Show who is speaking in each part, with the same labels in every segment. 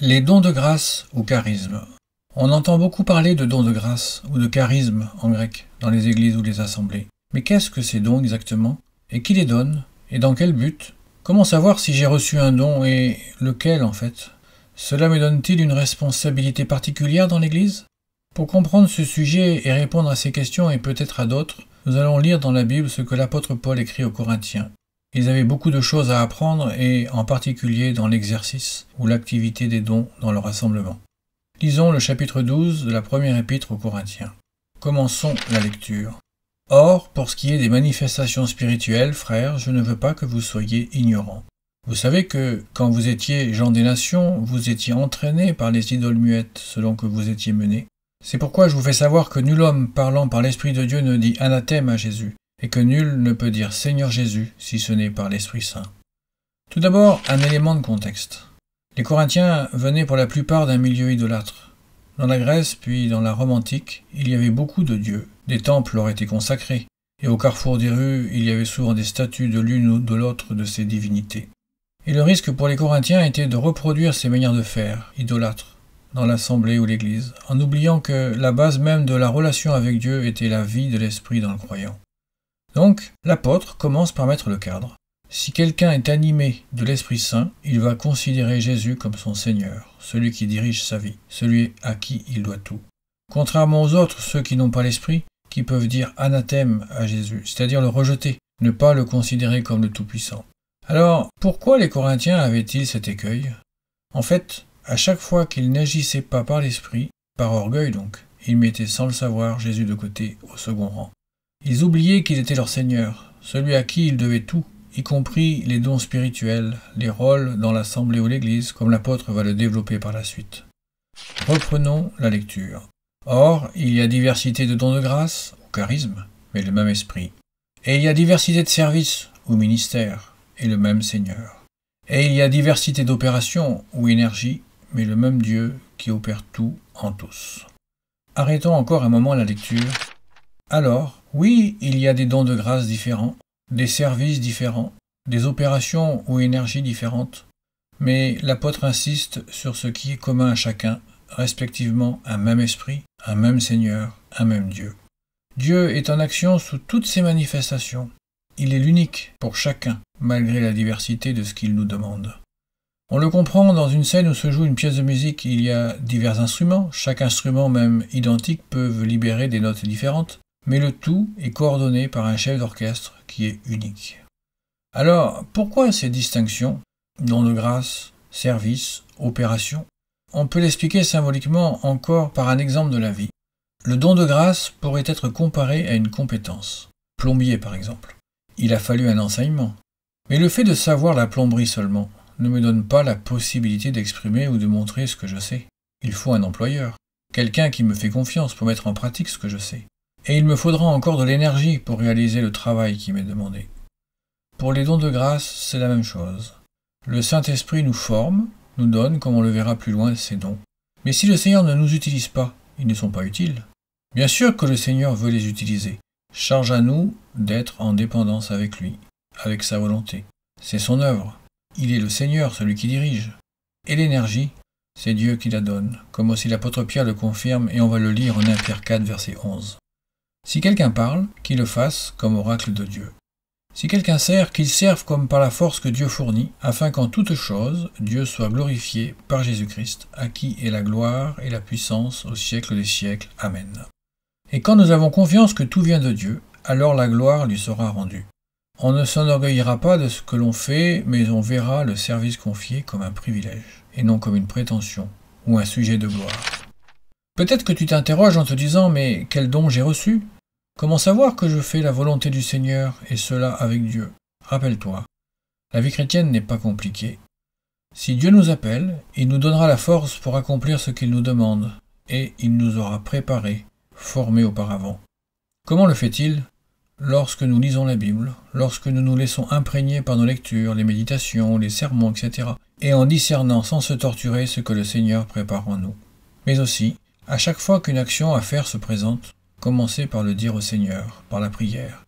Speaker 1: Les dons de grâce ou charisme. On entend beaucoup parler de dons de grâce ou de charisme en grec dans les églises ou les assemblées. Mais qu'est-ce que ces dons exactement Et qui les donne Et dans quel but Comment savoir si j'ai reçu un don et lequel en fait Cela me donne-t-il une responsabilité particulière dans l'Église Pour comprendre ce sujet et répondre à ces questions et peut-être à d'autres, nous allons lire dans la Bible ce que l'apôtre Paul écrit aux Corinthiens. Ils avaient beaucoup de choses à apprendre et en particulier dans l'exercice ou l'activité des dons dans le rassemblement. Lisons le chapitre 12 de la première épître aux Corinthiens. Commençons la lecture. Or, pour ce qui est des manifestations spirituelles, frères, je ne veux pas que vous soyez ignorants. Vous savez que, quand vous étiez gens des nations, vous étiez entraînés par les idoles muettes, selon que vous étiez menés. C'est pourquoi je vous fais savoir que nul homme parlant par l'Esprit de Dieu ne dit anathème à Jésus, et que nul ne peut dire Seigneur Jésus si ce n'est par l'Esprit Saint. Tout d'abord, un élément de contexte. Les Corinthiens venaient pour la plupart d'un milieu idolâtre. Dans la Grèce, puis dans la Rome antique, il y avait beaucoup de dieux. Des temples leur étaient consacrés, et au carrefour des rues, il y avait souvent des statues de l'une ou de l'autre de ces divinités. Et le risque pour les Corinthiens était de reproduire ces manières de faire, idolâtres, dans l'assemblée ou l'église, en oubliant que la base même de la relation avec Dieu était la vie de l'esprit dans le croyant. Donc, l'apôtre commence par mettre le cadre. Si quelqu'un est animé de l'Esprit Saint, il va considérer Jésus comme son Seigneur, celui qui dirige sa vie, celui à qui il doit tout. Contrairement aux autres, ceux qui n'ont pas l'Esprit, qui peuvent dire anathème à Jésus, c'est-à-dire le rejeter, ne pas le considérer comme le Tout-Puissant. Alors, pourquoi les Corinthiens avaient-ils cet écueil En fait, à chaque fois qu'ils n'agissaient pas par l'esprit, par orgueil donc, ils mettaient sans le savoir Jésus de côté au second rang. Ils oubliaient qu'il était leur Seigneur, celui à qui ils devaient tout, y compris les dons spirituels, les rôles dans l'Assemblée ou l'Église, comme l'apôtre va le développer par la suite. Reprenons la lecture. Or, il y a diversité de dons de grâce, ou charisme, mais le même esprit. Et il y a diversité de services, ou ministères, et le même Seigneur. Et il y a diversité d'opérations, ou énergie, mais le même Dieu qui opère tout en tous. Arrêtons encore un moment la lecture. Alors, oui, il y a des dons de grâce différents, des services différents, des opérations ou énergies différentes, mais l'apôtre insiste sur ce qui est commun à chacun, respectivement un même esprit, un même Seigneur, un même Dieu. Dieu est en action sous toutes ses manifestations. Il est l'unique pour chacun, malgré la diversité de ce qu'il nous demande. On le comprend dans une scène où se joue une pièce de musique, il y a divers instruments, chaque instrument même identique peut libérer des notes différentes, mais le tout est coordonné par un chef d'orchestre qui est unique. Alors, pourquoi ces distinctions Don de grâce, service, opération On peut l'expliquer symboliquement encore par un exemple de la vie. Le don de grâce pourrait être comparé à une compétence. Plombier, par exemple. Il a fallu un enseignement. Mais le fait de savoir la plomberie seulement ne me donne pas la possibilité d'exprimer ou de montrer ce que je sais. Il faut un employeur, quelqu'un qui me fait confiance pour mettre en pratique ce que je sais et il me faudra encore de l'énergie pour réaliser le travail qui m'est demandé. Pour les dons de grâce, c'est la même chose. Le Saint-Esprit nous forme, nous donne, comme on le verra plus loin, ses dons. Mais si le Seigneur ne nous utilise pas, ils ne sont pas utiles. Bien sûr que le Seigneur veut les utiliser. Charge à nous d'être en dépendance avec lui, avec sa volonté. C'est son œuvre. Il est le Seigneur, celui qui dirige. Et l'énergie, c'est Dieu qui la donne, comme aussi l'apôtre Pierre le confirme, et on va le lire en 1 Pierre 4, verset 11. Si quelqu'un parle, qu'il le fasse comme oracle de Dieu. Si quelqu'un sert, qu'il serve comme par la force que Dieu fournit, afin qu'en toute chose, Dieu soit glorifié par Jésus-Christ, à qui est la gloire et la puissance au siècle des siècles. Amen. Et quand nous avons confiance que tout vient de Dieu, alors la gloire lui sera rendue. On ne s'enorgueillira pas de ce que l'on fait, mais on verra le service confié comme un privilège, et non comme une prétention ou un sujet de gloire. Peut-être que tu t'interroges en te disant Mais quel don j'ai reçu Comment savoir que je fais la volonté du Seigneur et cela avec Dieu Rappelle-toi, la vie chrétienne n'est pas compliquée. Si Dieu nous appelle, il nous donnera la force pour accomplir ce qu'il nous demande, et il nous aura préparé, formé auparavant. Comment le fait-il Lorsque nous lisons la Bible, lorsque nous nous laissons imprégner par nos lectures, les méditations, les sermons, etc., et en discernant sans se torturer ce que le Seigneur prépare en nous. Mais aussi, à chaque fois qu'une action à faire se présente, Commencer par le dire au Seigneur, par la prière,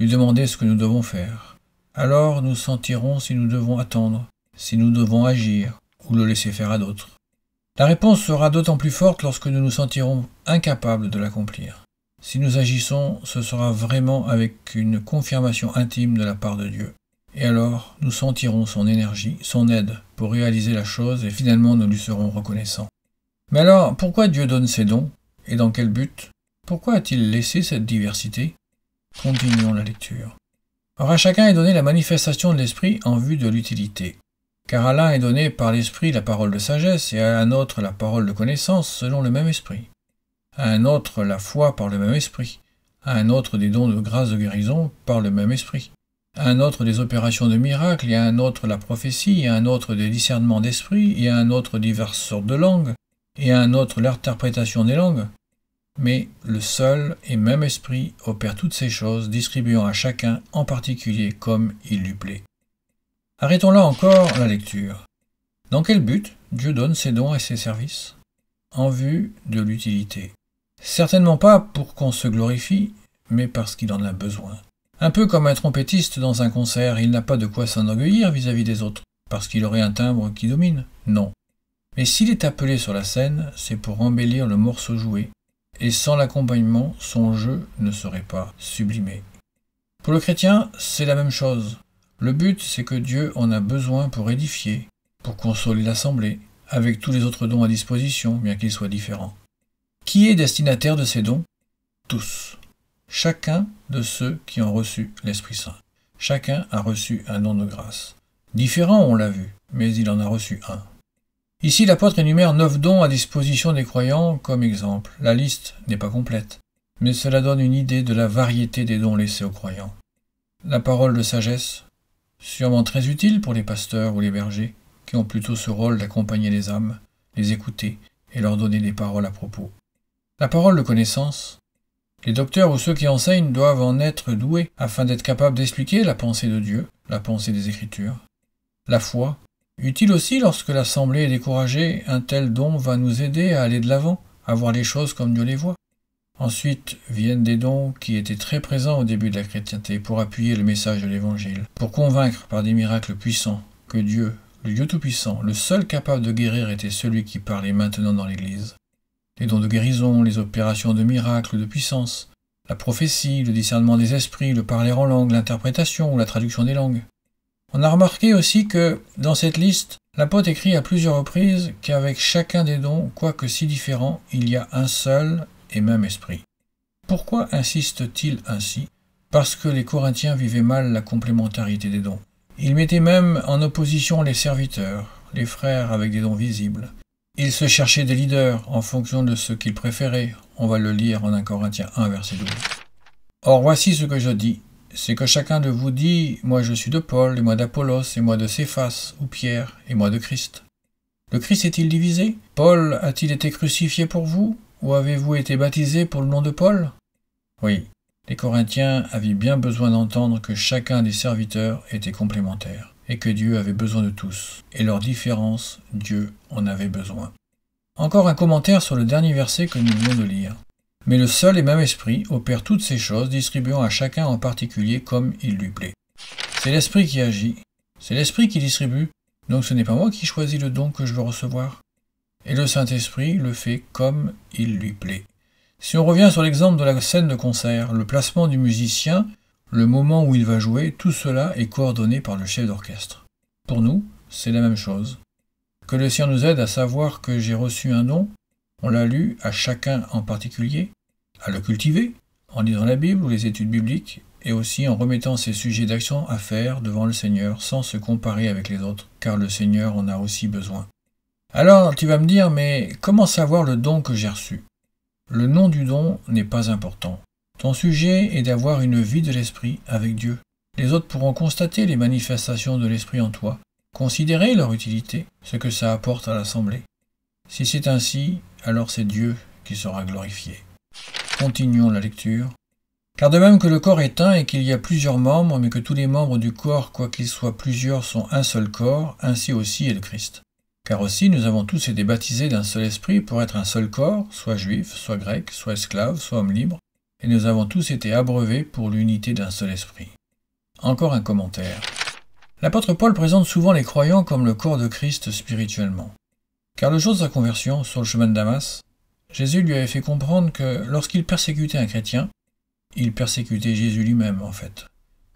Speaker 1: lui demander ce que nous devons faire. Alors nous sentirons si nous devons attendre, si nous devons agir ou le laisser faire à d'autres. La réponse sera d'autant plus forte lorsque nous nous sentirons incapables de l'accomplir. Si nous agissons, ce sera vraiment avec une confirmation intime de la part de Dieu. Et alors, nous sentirons son énergie, son aide pour réaliser la chose et finalement nous lui serons reconnaissants. Mais alors, pourquoi Dieu donne ses dons et dans quel but pourquoi a-t-il laissé cette diversité Continuons la lecture. Or à chacun est donnée la manifestation de l'esprit en vue de l'utilité. Car à l'un est donné par l'esprit la parole de sagesse, et à un autre la parole de connaissance selon le même esprit. À un autre la foi par le même esprit. À un autre des dons de grâce de guérison par le même esprit. À un autre des opérations de miracles, et à un autre la prophétie, et à un autre des discernements d'esprit, et à un autre diverses sortes de langues, et à un autre l'interprétation des langues. Mais le seul et même esprit opère toutes ces choses, distribuant à chacun en particulier comme il lui plaît. Arrêtons là encore la lecture. Dans quel but Dieu donne ses dons et ses services En vue de l'utilité. Certainement pas pour qu'on se glorifie, mais parce qu'il en a besoin. Un peu comme un trompettiste dans un concert, il n'a pas de quoi s'enorgueillir vis-à-vis des autres, parce qu'il aurait un timbre qui domine. Non. Mais s'il est appelé sur la scène, c'est pour embellir le morceau joué, et sans l'accompagnement, son jeu ne serait pas sublimé. Pour le chrétien, c'est la même chose. Le but, c'est que Dieu en a besoin pour édifier, pour consoler l'assemblée, avec tous les autres dons à disposition, bien qu'ils soient différents. Qui est destinataire de ces dons Tous. Chacun de ceux qui ont reçu l'Esprit Saint. Chacun a reçu un don de grâce. Différent, on l'a vu, mais il en a reçu un. Ici, l'apôtre énumère neuf dons à disposition des croyants comme exemple. La liste n'est pas complète, mais cela donne une idée de la variété des dons laissés aux croyants. La parole de sagesse, sûrement très utile pour les pasteurs ou les bergers, qui ont plutôt ce rôle d'accompagner les âmes, les écouter et leur donner des paroles à propos. La parole de connaissance. Les docteurs ou ceux qui enseignent doivent en être doués afin d'être capables d'expliquer la pensée de Dieu, la pensée des Écritures. La foi, Utile aussi lorsque l'assemblée est découragée, un tel don va nous aider à aller de l'avant, à voir les choses comme Dieu les voit. Ensuite viennent des dons qui étaient très présents au début de la chrétienté pour appuyer le message de l'Évangile, pour convaincre par des miracles puissants que Dieu, le Dieu Tout-Puissant, le seul capable de guérir était celui qui parlait maintenant dans l'Église. Les dons de guérison, les opérations de miracles, de puissance, la prophétie, le discernement des esprits, le parler en langue, l'interprétation ou la traduction des langues. On a remarqué aussi que dans cette liste, l'apôtre écrit à plusieurs reprises qu'avec chacun des dons, quoique si différents, il y a un seul et même esprit. Pourquoi insiste-t-il ainsi Parce que les Corinthiens vivaient mal la complémentarité des dons. Ils mettaient même en opposition les serviteurs, les frères avec des dons visibles. Ils se cherchaient des leaders en fonction de ce qu'ils préféraient. On va le lire en 1 Corinthiens 1, verset 12. Or voici ce que je dis c'est que chacun de vous dit Moi je suis de Paul, et moi d'Apollos, et moi de Céphas, ou Pierre, et moi de Christ. Le Christ est-il divisé Paul a-t-il été crucifié pour vous Ou avez-vous été baptisé pour le nom de Paul Oui, les Corinthiens avaient bien besoin d'entendre que chacun des serviteurs était complémentaire, et que Dieu avait besoin de tous, et leurs différences, Dieu en avait besoin. Encore un commentaire sur le dernier verset que nous venons de lire. Mais le seul et même esprit opère toutes ces choses, distribuant à chacun en particulier comme il lui plaît. C'est l'esprit qui agit, c'est l'esprit qui distribue, donc ce n'est pas moi qui choisis le don que je veux recevoir. Et le Saint-Esprit le fait comme il lui plaît. Si on revient sur l'exemple de la scène de concert, le placement du musicien, le moment où il va jouer, tout cela est coordonné par le chef d'orchestre. Pour nous, c'est la même chose. Que le sien nous aide à savoir que j'ai reçu un don, on l'a lu à chacun en particulier, à le cultiver, en lisant la Bible ou les études bibliques, et aussi en remettant ses sujets d'action à faire devant le Seigneur sans se comparer avec les autres, car le Seigneur en a aussi besoin. Alors tu vas me dire, mais comment savoir le don que j'ai reçu Le nom du don n'est pas important. Ton sujet est d'avoir une vie de l'esprit avec Dieu. Les autres pourront constater les manifestations de l'esprit en toi, considérer leur utilité, ce que ça apporte à l'assemblée. Si c'est ainsi, alors c'est Dieu qui sera glorifié. Continuons la lecture. Car de même que le corps est un et qu'il y a plusieurs membres, mais que tous les membres du corps, quoi qu'ils soient plusieurs, sont un seul corps, ainsi aussi est le Christ. Car aussi nous avons tous été baptisés d'un seul esprit pour être un seul corps, soit juif, soit grec, soit esclave, soit homme libre, et nous avons tous été abreuvés pour l'unité d'un seul esprit. Encore un commentaire. L'apôtre Paul présente souvent les croyants comme le corps de Christ spirituellement. Car le jour de sa conversion, sur le chemin de Damas, Jésus lui avait fait comprendre que lorsqu'il persécutait un chrétien, il persécutait Jésus lui-même en fait.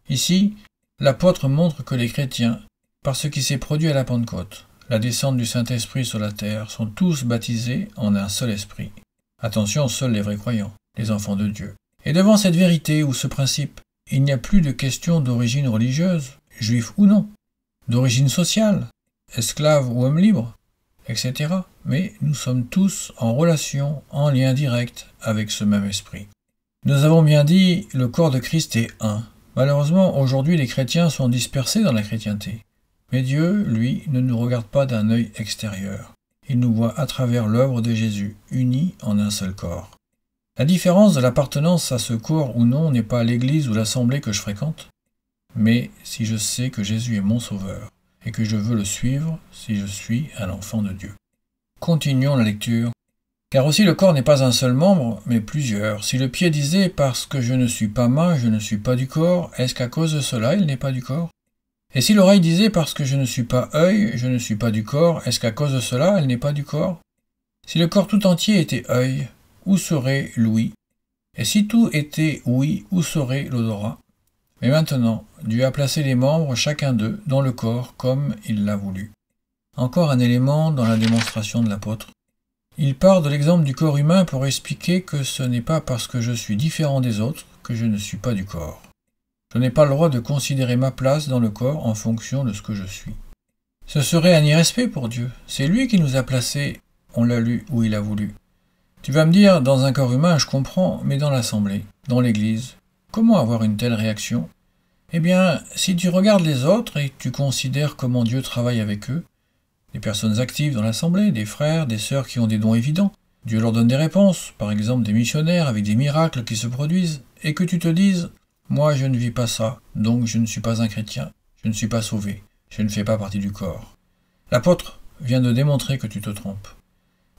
Speaker 1: Ici, l'apôtre montre que les chrétiens, par ce qui s'est produit à la Pentecôte, la descente du Saint-Esprit sur la terre, sont tous baptisés en un seul esprit. Attention, seuls les vrais croyants, les enfants de Dieu. Et devant cette vérité ou ce principe, il n'y a plus de question d'origine religieuse, juif ou non, d'origine sociale, esclave ou homme libre, etc. Mais nous sommes tous en relation, en lien direct avec ce même esprit. Nous avons bien dit, le corps de Christ est un. Malheureusement, aujourd'hui, les chrétiens sont dispersés dans la chrétienté. Mais Dieu, lui, ne nous regarde pas d'un œil extérieur. Il nous voit à travers l'œuvre de Jésus, unis en un seul corps. La différence de l'appartenance à ce corps ou non n'est pas l'église ou l'assemblée que je fréquente, mais si je sais que Jésus est mon sauveur, et que je veux le suivre si je suis un enfant de Dieu. Continuons la lecture. Car aussi le corps n'est pas un seul membre, mais plusieurs. Si le pied disait parce que je ne suis pas main, je ne suis pas du corps, est-ce qu'à cause de cela il n'est pas du corps Et si l'oreille disait parce que je ne suis pas œil, je ne suis pas du corps, est-ce qu'à cause de cela elle n'est pas du corps Si le corps tout entier était œil, où serait l'ouïe Et si tout était oui, où serait l'odorat mais maintenant, Dieu a placé les membres, chacun d'eux, dans le corps comme il l'a voulu. Encore un élément dans la démonstration de l'apôtre. Il part de l'exemple du corps humain pour expliquer que ce n'est pas parce que je suis différent des autres que je ne suis pas du corps. Je n'ai pas le droit de considérer ma place dans le corps en fonction de ce que je suis. Ce serait un irrespect pour Dieu. C'est lui qui nous a placés, on l'a lu où il a voulu. Tu vas me dire, dans un corps humain, je comprends, mais dans l'assemblée, dans l'église, Comment avoir une telle réaction Eh bien, si tu regardes les autres et tu considères comment Dieu travaille avec eux, des personnes actives dans l'assemblée, des frères, des sœurs qui ont des dons évidents, Dieu leur donne des réponses, par exemple des missionnaires avec des miracles qui se produisent, et que tu te dises Moi je ne vis pas ça, donc je ne suis pas un chrétien, je ne suis pas sauvé, je ne fais pas partie du corps. L'apôtre vient de démontrer que tu te trompes.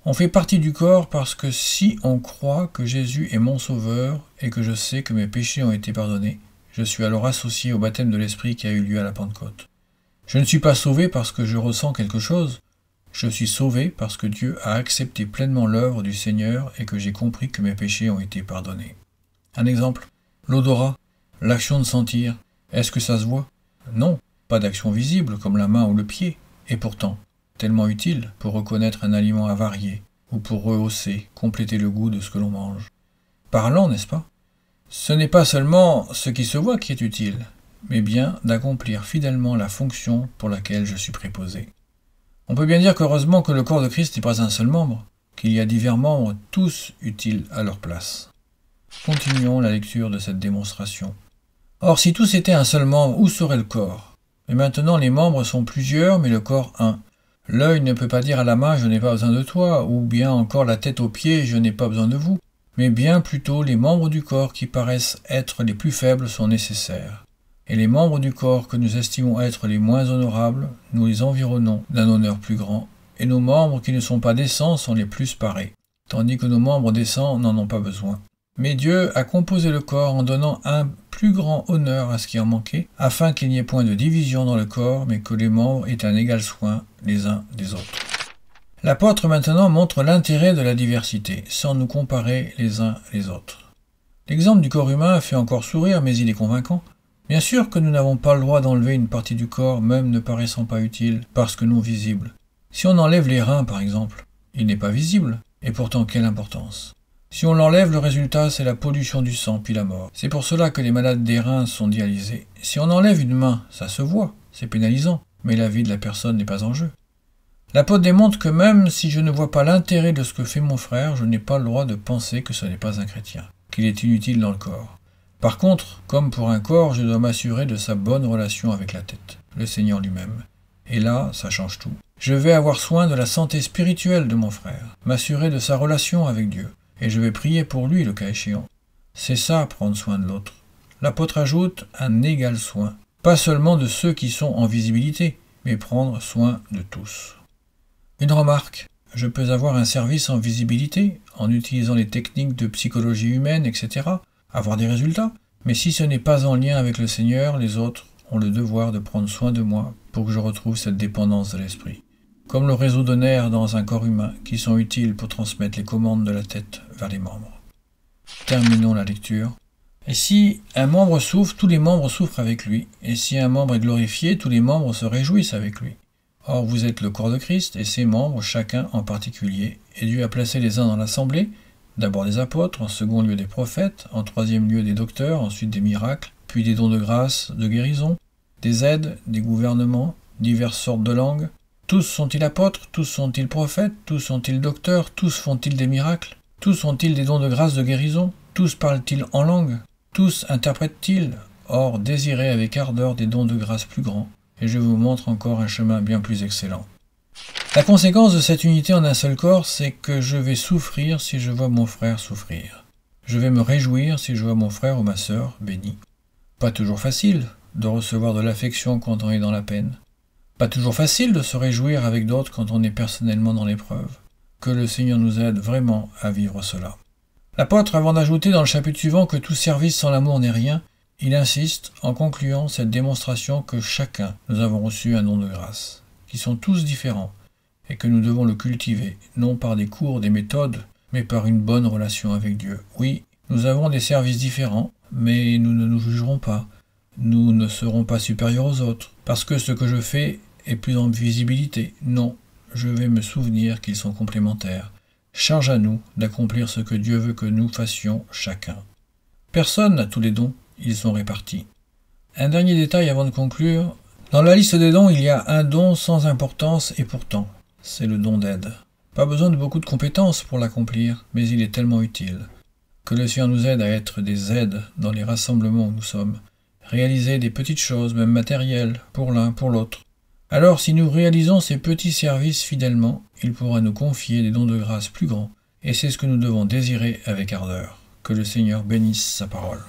Speaker 1: On fait partie du corps parce que si on croit que Jésus est mon sauveur et que je sais que mes péchés ont été pardonnés, je suis alors associé au baptême de l'Esprit qui a eu lieu à la Pentecôte. Je ne suis pas sauvé parce que je ressens quelque chose, je suis sauvé parce que Dieu a accepté pleinement l'œuvre du Seigneur et que j'ai compris que mes péchés ont été pardonnés. Un exemple, l'odorat, l'action de sentir, est-ce que ça se voit Non, pas d'action visible comme la main ou le pied, et pourtant, tellement utile pour reconnaître un aliment avarié, ou pour rehausser, compléter le goût de ce que l'on mange. Parlant, n'est-ce pas Ce n'est pas seulement ce qui se voit qui est utile, mais bien d'accomplir fidèlement la fonction pour laquelle je suis préposé. On peut bien dire qu'heureusement que le corps de Christ n'est pas un seul membre, qu'il y a divers membres, tous utiles à leur place. Continuons la lecture de cette démonstration. Or, si tous étaient un seul membre, où serait le corps mais maintenant, les membres sont plusieurs, mais le corps un. L'œil ne peut pas dire à la main je n'ai pas besoin de toi, ou bien encore la tête aux pieds je n'ai pas besoin de vous, mais bien plutôt les membres du corps qui paraissent être les plus faibles sont nécessaires. Et les membres du corps que nous estimons être les moins honorables, nous les environnons d'un honneur plus grand, et nos membres qui ne sont pas décents sont les plus parés, tandis que nos membres décents n'en ont pas besoin. Mais Dieu a composé le corps en donnant un plus grand honneur à ce qui en manquait, afin qu'il n'y ait point de division dans le corps, mais que les membres aient un égal soin les uns des autres. L'apôtre maintenant montre l'intérêt de la diversité, sans nous comparer les uns les autres. L'exemple du corps humain fait encore sourire, mais il est convaincant. Bien sûr que nous n'avons pas le droit d'enlever une partie du corps, même ne paraissant pas utile, parce que non visible. Si on enlève les reins, par exemple, il n'est pas visible, et pourtant quelle importance. Si on l'enlève, le résultat, c'est la pollution du sang, puis la mort. C'est pour cela que les malades des reins sont dialysés. Si on enlève une main, ça se voit, c'est pénalisant, mais la vie de la personne n'est pas en jeu. La L'apôtre démontre que même si je ne vois pas l'intérêt de ce que fait mon frère, je n'ai pas le droit de penser que ce n'est pas un chrétien, qu'il est inutile dans le corps. Par contre, comme pour un corps, je dois m'assurer de sa bonne relation avec la tête, le Seigneur lui-même. Et là, ça change tout. Je vais avoir soin de la santé spirituelle de mon frère, m'assurer de sa relation avec Dieu, et je vais prier pour lui le cas échéant. C'est ça, prendre soin de l'autre. L'apôtre ajoute un égal soin, pas seulement de ceux qui sont en visibilité, mais prendre soin de tous. Une remarque, je peux avoir un service en visibilité, en utilisant les techniques de psychologie humaine, etc., avoir des résultats, mais si ce n'est pas en lien avec le Seigneur, les autres ont le devoir de prendre soin de moi pour que je retrouve cette dépendance de l'esprit comme le réseau de nerfs dans un corps humain qui sont utiles pour transmettre les commandes de la tête vers les membres. Terminons la lecture. Et si un membre souffre, tous les membres souffrent avec lui, et si un membre est glorifié, tous les membres se réjouissent avec lui. Or vous êtes le corps de Christ, et ses membres, chacun en particulier, et Dieu a placé les uns dans l'assemblée, d'abord des apôtres, en second lieu des prophètes, en troisième lieu des docteurs, ensuite des miracles, puis des dons de grâce, de guérison, des aides, des gouvernements, diverses sortes de langues, tous sont-ils apôtres, tous sont-ils prophètes, tous sont-ils docteurs, tous font-ils des miracles, tous ont-ils des dons de grâce de guérison, tous parlent-ils en langue, tous interprètent-ils, or désirez avec ardeur des dons de grâce plus grands, et je vous montre encore un chemin bien plus excellent. La conséquence de cette unité en un seul corps, c'est que je vais souffrir si je vois mon frère souffrir. Je vais me réjouir si je vois mon frère ou ma sœur béni. Pas toujours facile de recevoir de l'affection quand on est dans la peine. Pas toujours facile de se réjouir avec d'autres quand on est personnellement dans l'épreuve. Que le Seigneur nous aide vraiment à vivre cela. L'apôtre, avant d'ajouter dans le chapitre suivant que tout service sans l'amour n'est rien, il insiste en concluant cette démonstration que chacun, nous avons reçu un don de grâce, qui sont tous différents, et que nous devons le cultiver, non par des cours, des méthodes, mais par une bonne relation avec Dieu. Oui, nous avons des services différents, mais nous ne nous jugerons pas, nous ne serons pas supérieurs aux autres, parce que ce que je fais et plus en visibilité. Non, je vais me souvenir qu'ils sont complémentaires. Charge à nous d'accomplir ce que Dieu veut que nous fassions chacun. Personne n'a tous les dons, ils sont répartis. Un dernier détail avant de conclure. Dans la liste des dons, il y a un don sans importance et pourtant, c'est le don d'aide. Pas besoin de beaucoup de compétences pour l'accomplir, mais il est tellement utile. Que le Seigneur nous aide à être des aides dans les rassemblements où nous sommes. Réaliser des petites choses, même matérielles, pour l'un, pour l'autre alors si nous réalisons ces petits services fidèlement, il pourra nous confier des dons de grâce plus grands, et c'est ce que nous devons désirer avec ardeur. Que le Seigneur bénisse sa parole.